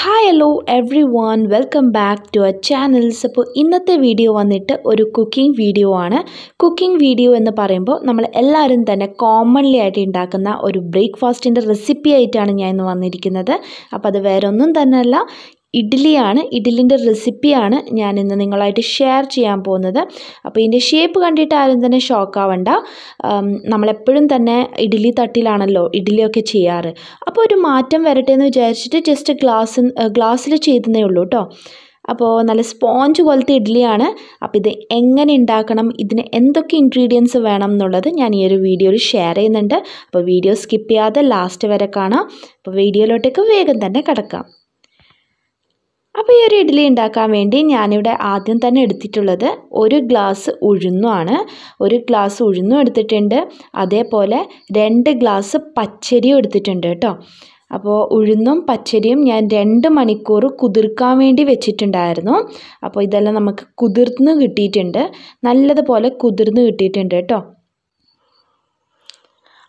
hi hello everyone welcome back to our channels അപ്പോൾ ഇന്നത്തെ video വന്നിട്ട് ഒരു കുക്കിംഗ് വീഡിയോ ആണ് കുക്കിംഗ് വീഡിയോ എന്ന് പറയുമ്പോൾ നമ്മൾ എല്ലാവരും തന്നെ കോമൺലി ആയിട്ട് ഉണ്ടാക്കുന്ന ഒരു ബ്രേക്ക്ഫാസ്റ്റിൻ്റെ റെസിപ്പി ആയിട്ടാണ് ഞാൻ ഇന്ന് വന്നിരിക്കുന്നത് അപ്പോൾ അത് വേറെ ഒന്നും തന്നെയല്ല ഇഡ്ഡലിയാണ് ഇഡ്ഡലിൻ്റെ റെസിപ്പിയാണ് ഞാൻ ഇന്ന് നിങ്ങളായിട്ട് ഷെയർ ചെയ്യാൻ പോകുന്നത് അപ്പോൾ ഇതിൻ്റെ ഷേപ്പ് കണ്ടിട്ട് ആരും തന്നെ ഷോക്ക് ആവണ്ട നമ്മളെപ്പോഴും തന്നെ ഇഡ്ഡലി തട്ടിലാണല്ലോ ഇഡ്ഡലിയൊക്കെ ചെയ്യാറ് അപ്പോൾ ഒരു മാറ്റം വരട്ടെ എന്ന് വിചാരിച്ചിട്ട് ജസ്റ്റ് ഗ്ലാസ് ഗ്ലാസ്സിൽ ചെയ്തതേ ഉള്ളൂ കേട്ടോ അപ്പോൾ നല്ല സ്പോഞ്ച് പോലത്തെ ഇഡ്ഡലിയാണ് അപ്പോൾ ഇത് എങ്ങനെ ഉണ്ടാക്കണം ഇതിന് എന്തൊക്കെ ഇൻഗ്രീഡിയൻസ് വേണം എന്നുള്ളത് ഞാൻ ഈ ഒരു വീഡിയോയിൽ ഷെയർ ചെയ്യുന്നുണ്ട് അപ്പോൾ വീഡിയോ സ്കിപ്പ് ചെയ്യാതെ ലാസ്റ്റ് വരെ കാണാം അപ്പോൾ വീഡിയോയിലോട്ടേക്ക് വേഗം തന്നെ കിടക്കാം അപ്പോൾ ഈ ഒരു ഇഡ്ഡലി ഉണ്ടാക്കാൻ വേണ്ടി ഞാനിവിടെ ആദ്യം തന്നെ എടുത്തിട്ടുള്ളത് ഒരു ഗ്ലാസ് ഉഴുന്നുമാണ് ഒരു ഗ്ലാസ് ഉഴുന്നും എടുത്തിട്ടുണ്ട് അതേപോലെ രണ്ട് ഗ്ലാസ് പച്ചരിയും എടുത്തിട്ടുണ്ട് കേട്ടോ അപ്പോൾ ഉഴുന്നും പച്ചരിയും ഞാൻ രണ്ട് മണിക്കൂർ കുതിർക്കാൻ വേണ്ടി വെച്ചിട്ടുണ്ടായിരുന്നു അപ്പോൾ ഇതെല്ലാം നമുക്ക് കുതിർന്ന് കിട്ടിയിട്ടുണ്ട് നല്ലതുപോലെ കുതിർന്ന് കിട്ടിയിട്ടുണ്ട് കേട്ടോ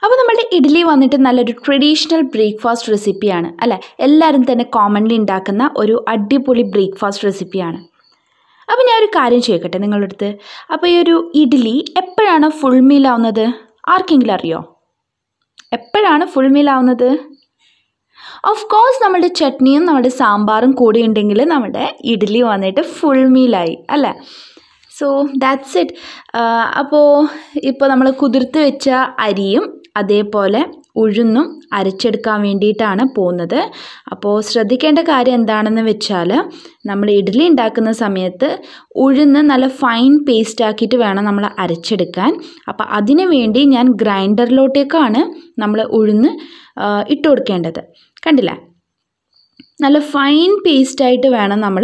അപ്പോൾ നമ്മളുടെ ഇഡ്ഡലി വന്നിട്ട് നല്ലൊരു ട്രഡീഷണൽ ബ്രേക്ക്ഫാസ്റ്റ് റെസിപ്പിയാണ് അല്ലേ എല്ലാവരും തന്നെ കോമൺലി ഉണ്ടാക്കുന്ന ഒരു അടിപൊളി ബ്രേക്ക്ഫാസ്റ്റ് റെസിപ്പിയാണ് അപ്പോൾ ഞാൻ ഒരു കാര്യം ചെയ്യട്ടെ നിങ്ങളുടെ അടുത്ത് അപ്പോൾ ഈ ഒരു ഇഡ്ഡലി എപ്പോഴാണ് ഫുൾ മീൽ ആവുന്നത് ആർക്കെങ്കിലും അറിയോ എപ്പോഴാണ് ഫുൾ മീൽ ആവുന്നത് ഓഫ് കോഴ്സ് നമ്മുടെ ചട്നിയും നമ്മുടെ സാമ്പാറും കൂടി ഉണ്ടെങ്കിൽ നമ്മുടെ ഇഡ്ഡലി വന്നിട്ട് ഫുൾ മീലായി അല്ലേ സോ ദാറ്റ്സ് ഇറ്റ് അപ്പോൾ ഇപ്പോൾ നമ്മൾ കുതിർത്ത് വെച്ച അരിയും അതേപോലെ ഉഴുന്നും അരച്ചെടുക്കാൻ വേണ്ടിയിട്ടാണ് പോകുന്നത് അപ്പോൾ ശ്രദ്ധിക്കേണ്ട കാര്യം എന്താണെന്ന് വെച്ചാൽ നമ്മൾ ഇഡ്ഡലി ഉണ്ടാക്കുന്ന സമയത്ത് ഉഴുന്ന് നല്ല ഫൈൻ പേസ്റ്റ് ആക്കിയിട്ട് വേണം നമ്മൾ അരച്ചെടുക്കാൻ അപ്പോൾ അതിനു വേണ്ടി ഞാൻ ഗ്രൈൻഡറിലോട്ടേക്കാണ് നമ്മൾ ഉഴുന്ന് ഇട്ട് കൊടുക്കേണ്ടത് കണ്ടില്ലേ നല്ല ഫൈൻ പേസ്റ്റായിട്ട് വേണം നമ്മൾ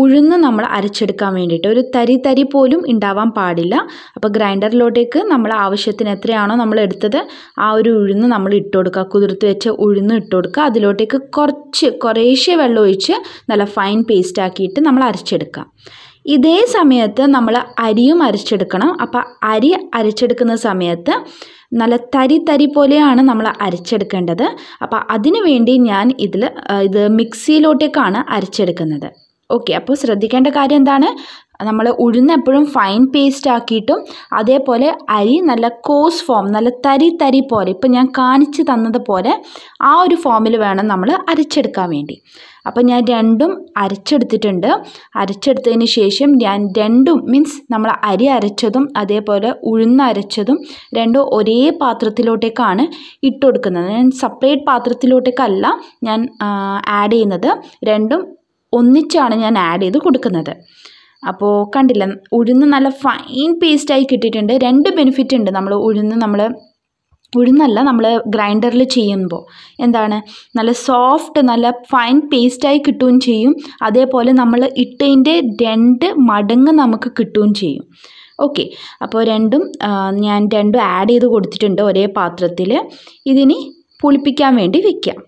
ഉഴുന്ന് നമ്മൾ അരച്ചെടുക്കാൻ വേണ്ടിയിട്ട് ഒരു തരി തരി പോലും ഉണ്ടാവാൻ പാടില്ല അപ്പോൾ ഗ്രൈൻഡറിലോട്ടേക്ക് നമ്മൾ ആവശ്യത്തിന് എത്രയാണോ നമ്മൾ എടുത്തത് ആ ഒരു ഉഴുന്ന് നമ്മൾ ഇട്ട് കൊടുക്കുക കുതിർത്ത് വെച്ച ഉഴുന്ന് ഇട്ട് കൊടുക്കുക അതിലോട്ടേക്ക് കുറച്ച് കുറേശ്ശെ വെള്ളം ഒഴിച്ച് നല്ല ഫൈൻ പേസ്റ്റാക്കിയിട്ട് നമ്മൾ അരച്ചെടുക്കുക ഇതേ സമയത്ത് നമ്മൾ അരിയും അരച്ചെടുക്കണം അപ്പോൾ അരി അരച്ചെടുക്കുന്ന സമയത്ത് നല്ല തരി തരി പോലെയാണ് നമ്മൾ അരച്ചെടുക്കേണ്ടത് അപ്പോൾ അതിനു വേണ്ടി ഞാൻ ഇതിൽ ഇത് മിക്സിയിലോട്ടേക്കാണ് അരച്ചെടുക്കുന്നത് ഓക്കെ അപ്പോൾ ശ്രദ്ധിക്കേണ്ട കാര്യം എന്താണ് നമ്മൾ ഉഴുന്ന് എപ്പോഴും ഫൈൻ പേസ്റ്റ് ആക്കിയിട്ടും അതേപോലെ അരി നല്ല കോസ് ഫോം നല്ല തരി തരി പോലെ ഇപ്പം ഞാൻ കാണിച്ച് തന്നതുപോലെ ആ ഒരു ഫോമിൽ വേണം നമ്മൾ അരച്ചെടുക്കാൻ വേണ്ടി അപ്പോൾ ഞാൻ രണ്ടും അരച്ചെടുത്തിട്ടുണ്ട് അരച്ചെടുത്തതിന് ശേഷം ഞാൻ രണ്ടും മീൻസ് നമ്മൾ അരി അരച്ചതും അതേപോലെ ഉഴുന്ന് അരച്ചതും രണ്ടും ഒരേ പാത്രത്തിലോട്ടേക്കാണ് ഇട്ട് കൊടുക്കുന്നത് ഞാൻ സെപ്പറേറ്റ് പാത്രത്തിലോട്ടേക്കല്ല ഞാൻ ആഡ് ചെയ്യുന്നത് രണ്ടും ഒന്നിച്ചാണ് ഞാൻ ആഡ് ചെയ്ത് കൊടുക്കുന്നത് അപ്പോൾ കണ്ടില്ല ഉഴുന്ന് നല്ല ഫൈൻ പേസ്റ്റായി കിട്ടിയിട്ടുണ്ട് രണ്ട് ബെനിഫിറ്റ് ഉണ്ട് നമ്മൾ ഉഴുന്ന് നമ്മൾ ഉഴുന്നല്ല നമ്മൾ ഗ്രൈൻഡറിൽ ചെയ്യുമ്പോൾ എന്താണ് നല്ല സോഫ്റ്റ് നല്ല ഫൈൻ പേസ്റ്റായി കിട്ടുകയും ചെയ്യും അതേപോലെ നമ്മൾ ഇട്ടതിൻ്റെ രണ്ട് മടങ്ങ് നമുക്ക് കിട്ടുകയും ചെയ്യും ഓക്കെ അപ്പോൾ രണ്ടും ഞാൻ രണ്ടും ആഡ് ചെയ്ത് കൊടുത്തിട്ടുണ്ട് ഒരേ പാത്രത്തിൽ ഇതിനി പുളിപ്പിക്കാൻ വേണ്ടി വെക്കാം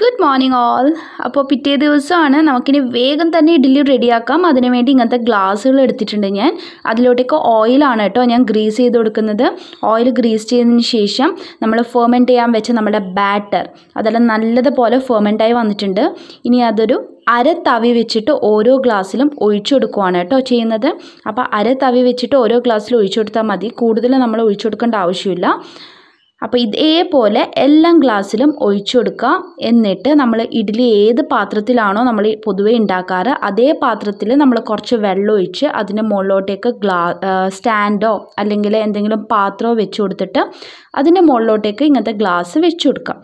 ഗുഡ് മോർണിംഗ് ഓൾ അപ്പോൾ പിറ്റേ ദിവസമാണ് നമുക്കിനി വേഗം തന്നെ ഇഡ്ഡലി റെഡിയാക്കാം അതിനുവേണ്ടി ഇങ്ങനത്തെ ഗ്ലാസ്സുകൾ എടുത്തിട്ടുണ്ട് ഞാൻ അതിലോട്ടേക്ക് ഓയിലാണ് കേട്ടോ ഞാൻ ഗ്രീസ് ചെയ്ത് കൊടുക്കുന്നത് ഓയിൽ ഗ്രീസ് ചെയ്തതിന് ശേഷം നമ്മൾ ഫെർമെൻറ്റ് ചെയ്യാൻ വെച്ച നമ്മുടെ ബാറ്റർ അതെല്ലാം നല്ലതുപോലെ ഫെർമെൻറ്റായി വന്നിട്ടുണ്ട് ഇനി അതൊരു അര തവി വെച്ചിട്ട് ഓരോ ഗ്ലാസ്സിലും ഒഴിച്ചു കൊടുക്കുവാണ് കേട്ടോ ചെയ്യുന്നത് അപ്പോൾ അര തവി വെച്ചിട്ട് ഓരോ ഗ്ലാസ്സിലും ഒഴിച്ചു കൊടുത്താൽ മതി കൂടുതൽ നമ്മൾ ഒഴിച്ചു കൊടുക്കേണ്ട ആവശ്യമില്ല അപ്പോൾ ഇതേപോലെ എല്ലാം ഗ്ലാസ്സിലും ഒഴിച്ചു കൊടുക്കുക എന്നിട്ട് നമ്മൾ ഇഡ്ഡലി ഏത് പാത്രത്തിലാണോ നമ്മൾ പൊതുവേ ഉണ്ടാക്കാറ് അതേ പാത്രത്തിൽ നമ്മൾ കുറച്ച് വെള്ളം ഒഴിച്ച് അതിൻ്റെ മുകളിലോട്ടേക്ക് ഗ്ലാ സ്റ്റാൻഡോ അല്ലെങ്കിൽ എന്തെങ്കിലും പാത്രമോ വെച്ച് കൊടുത്തിട്ട് അതിൻ്റെ മുകളിലോട്ടേക്ക് ഇങ്ങനത്തെ ഗ്ലാസ് വെച്ച് കൊടുക്കുക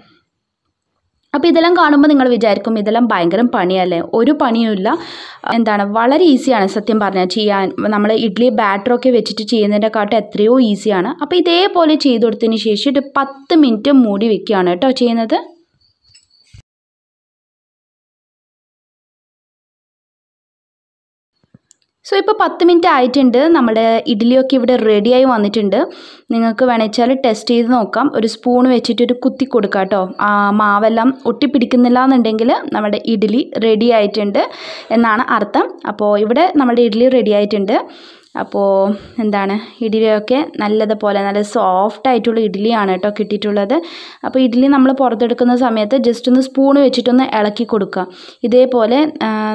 അപ്പോൾ ഇതെല്ലാം കാണുമ്പോൾ നിങ്ങൾ വിചാരിക്കും ഇതെല്ലാം ഭയങ്കര പണിയല്ലേ ഒരു പണിയുമില്ല എന്താണ് വളരെ ഈസിയാണ് സത്യം പറഞ്ഞാൽ ചെയ്യാൻ നമ്മൾ ഇഡ്ഡലി ബാറ്ററൊക്കെ വെച്ചിട്ട് കാട്ടും എത്രയോ ഈസിയാണ് അപ്പോൾ ഇതേപോലെ ചെയ്ത് കൊടുത്തതിന് ശേഷം ഒരു പത്ത് മിനിറ്റ് മൂടി വെക്കുകയാണ് കേട്ടോ ചെയ്യുന്നത് സോ ഇപ്പോൾ പത്ത് മിനിറ്റ് ആയിട്ടുണ്ട് നമ്മുടെ ഇഡ്ഡലിയൊക്കെ ഇവിടെ റെഡിയായി വന്നിട്ടുണ്ട് നിങ്ങൾക്ക് വേണമെച്ചാൽ ടെസ്റ്റ് ചെയ്ത് നോക്കാം ഒരു സ്പൂൺ വെച്ചിട്ട് ഒരു കുത്തി കൊടുക്കാം കേട്ടോ ആ മാവെല്ലാം ഒട്ടിപ്പിടിക്കുന്നില്ല എന്നുണ്ടെങ്കിൽ നമ്മുടെ ഇഡ്ഡലി റെഡി ആയിട്ടുണ്ട് എന്നാണ് അർത്ഥം അപ്പോൾ ഇവിടെ നമ്മുടെ ഇഡ്ഡലി റെഡി ആയിട്ടുണ്ട് അപ്പോൾ എന്താണ് ഇഡ്ഡലിയൊക്കെ നല്ലതുപോലെ നല്ല സോഫ്റ്റ് ആയിട്ടുള്ള ഇഡ്ഡലിയാണ് കേട്ടോ കിട്ടിയിട്ടുള്ളത് അപ്പോൾ ഇഡ്ഡലി നമ്മൾ പുറത്തെടുക്കുന്ന സമയത്ത് ജസ്റ്റ് ഒന്ന് സ്പൂൺ വെച്ചിട്ടൊന്ന് ഇളക്കി കൊടുക്കുക ഇതേപോലെ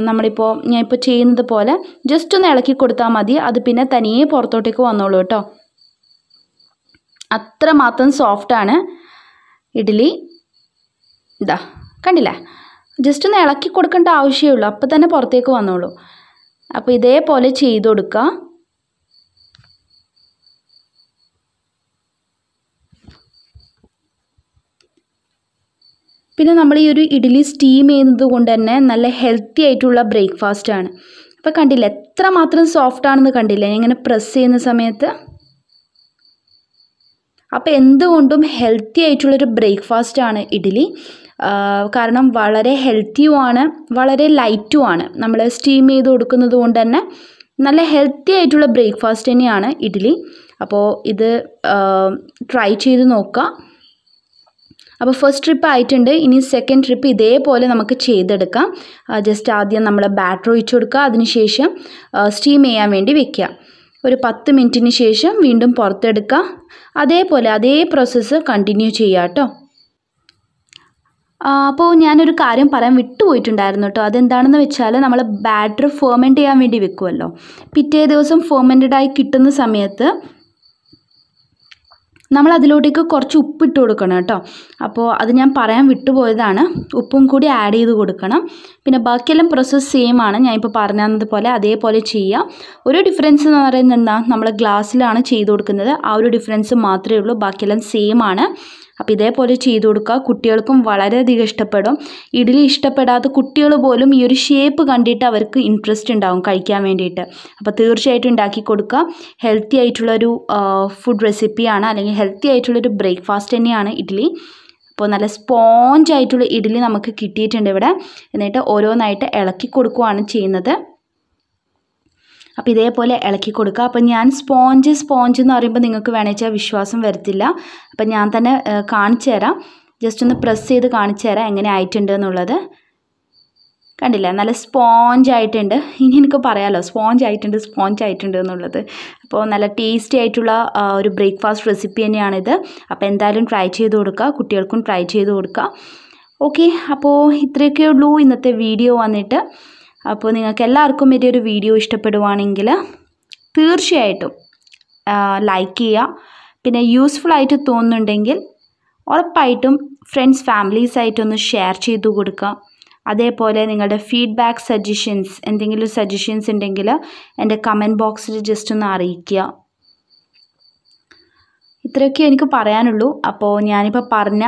നമ്മളിപ്പോൾ ഞാനിപ്പോൾ ചെയ്യുന്നത് പോലെ ജസ്റ്റ് ഒന്ന് ഇളക്കി കൊടുത്താൽ മതി അത് പിന്നെ തനിയെ പുറത്തോട്ടേക്ക് വന്നോളൂ കേട്ടോ അത്രമാത്രം സോഫ്റ്റാണ് ഇഡ്ഡലി ഇതാ കണ്ടില്ലേ ജസ്റ്റ് ഒന്ന് ഇളക്കി കൊടുക്കേണ്ട ആവശ്യമേ ഉള്ളൂ അപ്പോൾ തന്നെ പുറത്തേക്ക് വന്നോളൂ അപ്പോൾ ഇതേപോലെ ചെയ്ത് കൊടുക്കുക പിന്നെ നമ്മൾ ഈ ഒരു ഇഡ്ഡലി സ്റ്റീം ചെയ്യുന്നത് കൊണ്ട് തന്നെ നല്ല ഹെൽത്തി ആയിട്ടുള്ള ബ്രേക്ക്ഫാസ്റ്റ് ആണ് അപ്പോൾ കണ്ടില്ല എത്ര മാത്രം സോഫ്റ്റ് ആണെന്ന് കണ്ടില്ല ഇങ്ങനെ പ്രസ് ചെയ്യുന്ന സമയത്ത് അപ്പോൾ എന്തുകൊണ്ടും ഹെൽത്തി ആയിട്ടുള്ളൊരു ആണ് ഇഡ്ഡലി കാരണം വളരെ ഹെൽത്തിയുമാണ് വളരെ ലൈറ്റുമാണ് നമ്മൾ സ്റ്റീം ചെയ്ത് കൊടുക്കുന്നത് കൊണ്ട് തന്നെ നല്ല ഹെൽത്തി ആയിട്ടുള്ള ബ്രേക്ക്ഫാസ്റ്റ് തന്നെയാണ് ഇഡ്ഡലി അപ്പോൾ ഇത് ട്രൈ ചെയ്ത് നോക്കുക അപ്പോൾ ഫസ്റ്റ് ട്രിപ്പ് ആയിട്ടുണ്ട് ഇനി സെക്കൻഡ് ട്രിപ്പ് ഇതേപോലെ നമുക്ക് ചെയ്തെടുക്കാം ജസ്റ്റ് ആദ്യം നമ്മൾ ബാറ്റർ ഒഴിച്ചു കൊടുക്കുക അതിനുശേഷം സ്റ്റീം ചെയ്യാൻ വേണ്ടി വെക്കുക ഒരു പത്ത് മിനിറ്റിന് ശേഷം വീണ്ടും പുറത്തെടുക്കുക അതേപോലെ അതേ പ്രോസസ്സ് കണ്ടിന്യൂ ചെയ്യുക കേട്ടോ അപ്പോൾ ഞാനൊരു കാര്യം പറയാൻ വിട്ടുപോയിട്ടുണ്ടായിരുന്നു കേട്ടോ അതെന്താണെന്ന് വെച്ചാൽ നമ്മൾ ബാറ്റർ ഫോമെൻ്റ് ചെയ്യാൻ വേണ്ടി വെക്കുമല്ലോ പിറ്റേ ദിവസം ഫെർമെൻറ്റഡ് ആയി കിട്ടുന്ന സമയത്ത് നമ്മൾ അതിലോട്ടേക്ക് കുറച്ച് ഉപ്പിട്ട് കൊടുക്കണം കേട്ടോ അപ്പോൾ അത് ഞാൻ പറയാൻ വിട്ടുപോയതാണ് ഉപ്പും കൂടി ആഡ് ചെയ്ത് കൊടുക്കണം പിന്നെ ബാക്കിയെല്ലാം പ്രോസസ്സ് സെയിം ആണ് ഞാൻ ഇപ്പോൾ പറഞ്ഞതുപോലെ അതേപോലെ ചെയ്യാം ഒരു ഡിഫറൻസ് എന്ന് പറയുന്നത് എന്താ നമ്മൾ ഗ്ലാസ്സിലാണ് ചെയ്ത് കൊടുക്കുന്നത് ആ ഒരു ഡിഫറൻസ് മാത്രമേ ഉള്ളൂ ബാക്കിയെല്ലാം സെയിം ആണ് അപ്പോൾ ഇതേപോലെ ചെയ്തു കൊടുക്കുക കുട്ടികൾക്കും വളരെയധികം ഇഷ്ടപ്പെടും ഇഡ്ഡലി ഇഷ്ടപ്പെടാത്ത കുട്ടികൾ പോലും ഈ ഒരു ഷേപ്പ് കണ്ടിട്ട് അവർക്ക് ഇൻട്രസ്റ്റ് ഉണ്ടാവും കഴിക്കാൻ വേണ്ടിയിട്ട് അപ്പോൾ തീർച്ചയായിട്ടും ഉണ്ടാക്കി കൊടുക്കുക ഹെൽത്തി ആയിട്ടുള്ളൊരു ഫുഡ് റെസിപ്പിയാണ് അല്ലെങ്കിൽ ഹെൽത്തി ആയിട്ടുള്ളൊരു ബ്രേക്ക്ഫാസ്റ്റ് തന്നെയാണ് ഇഡ്ഡലി അപ്പോൾ നല്ല സ്പോഞ്ച് ആയിട്ടുള്ള ഇഡ്ഡലി നമുക്ക് കിട്ടിയിട്ടുണ്ട് ഇവിടെ എന്നിട്ട് ഓരോന്നായിട്ട് ഇളക്കി കൊടുക്കുകയാണ് ചെയ്യുന്നത് അപ്പോൾ ഇതേപോലെ ഇളക്കി കൊടുക്കുക അപ്പോൾ ഞാൻ സ്പോഞ്ച് സ്പോഞ്ച് എന്ന് പറയുമ്പോൾ നിങ്ങൾക്ക് വേണമെച്ചാൽ വിശ്വാസം വരത്തില്ല അപ്പം ഞാൻ തന്നെ കാണിച്ചു തരാം ജസ്റ്റ് ഒന്ന് പ്രസ് ചെയ്ത് കാണിച്ചു തരാം എങ്ങനെ ആയിട്ടുണ്ട് എന്നുള്ളത് കണ്ടില്ല നല്ല സ്പോഞ്ച് ആയിട്ടുണ്ട് ഇനി എനിക്ക് പറയാമല്ലോ സ്പോഞ്ച് ആയിട്ടുണ്ട് സ്പോഞ്ച് ആയിട്ടുണ്ട് എന്നുള്ളത് അപ്പോൾ നല്ല ടേസ്റ്റി ആയിട്ടുള്ള ഒരു ബ്രേക്ക്ഫാസ്റ്റ് റെസിപ്പി തന്നെയാണിത് അപ്പോൾ എന്തായാലും ട്രൈ ചെയ്ത് കൊടുക്കുക കുട്ടികൾക്കും ട്രൈ ചെയ്ത് കൊടുക്കുക ഓക്കെ അപ്പോൾ ഇത്രയൊക്കെ ഉള്ളൂ ഇന്നത്തെ വീഡിയോ വന്നിട്ട് അപ്പോൾ നിങ്ങൾക്ക് എല്ലാവർക്കും എൻ്റെ ഒരു വീഡിയോ ഇഷ്ടപ്പെടുവാണെങ്കിൽ തീർച്ചയായിട്ടും ലൈക്ക് ചെയ്യുക പിന്നെ യൂസ്ഫുൾ ആയിട്ട് തോന്നുന്നുണ്ടെങ്കിൽ ഉറപ്പായിട്ടും ഫ്രണ്ട്സ് ഫാമിലീസായിട്ടൊന്ന് ഷെയർ ചെയ്തു കൊടുക്കുക അതേപോലെ നിങ്ങളുടെ ഫീഡ്ബാക്ക് സജഷൻസ് എന്തെങ്കിലും സജഷൻസ് ഉണ്ടെങ്കിൽ എൻ്റെ കമൻറ്റ് ബോക്സിൽ ജസ്റ്റ് ഒന്ന് അറിയിക്കുക ഇത്രയൊക്കെ എനിക്ക് പറയാനുള്ളൂ അപ്പോൾ ഞാനിപ്പോൾ പറഞ്ഞ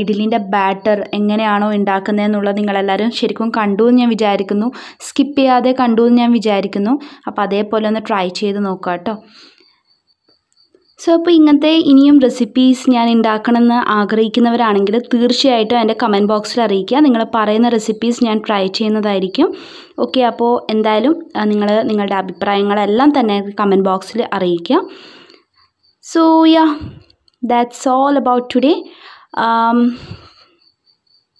ഇഡ്ഡലീൻ്റെ ബാറ്റർ എങ്ങനെയാണോ ഉണ്ടാക്കുന്നതെന്നുള്ളത് നിങ്ങളെല്ലാവരും ശരിക്കും കണ്ടു എന്ന് ഞാൻ വിചാരിക്കുന്നു സ്കിപ്പ് ചെയ്യാതെ കണ്ടു എന്ന് ഞാൻ വിചാരിക്കുന്നു അപ്പോൾ അതേപോലെ ഒന്ന് ട്രൈ ചെയ്ത് നോക്കുക കേട്ടോ സോ അപ്പോൾ ഇങ്ങനത്തെ ഇനിയും റെസിപ്പീസ് ഞാൻ ഉണ്ടാക്കണമെന്ന് ആഗ്രഹിക്കുന്നവരാണെങ്കിൽ തീർച്ചയായിട്ടും എൻ്റെ കമൻറ്റ് ബോക്സിൽ അറിയിക്കുക നിങ്ങൾ പറയുന്ന റെസിപ്പീസ് ഞാൻ ട്രൈ ചെയ്യുന്നതായിരിക്കും ഓക്കെ അപ്പോൾ എന്തായാലും നിങ്ങൾ നിങ്ങളുടെ അഭിപ്രായങ്ങളെല്ലാം തന്നെ കമൻറ്റ് ബോക്സിൽ അറിയിക്കുക so yeah that's all about today um,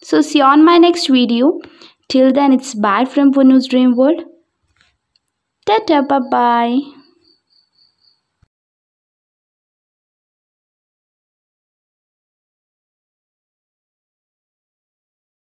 so see you on my next video till then it's bye from Punu's dream world tata bye bye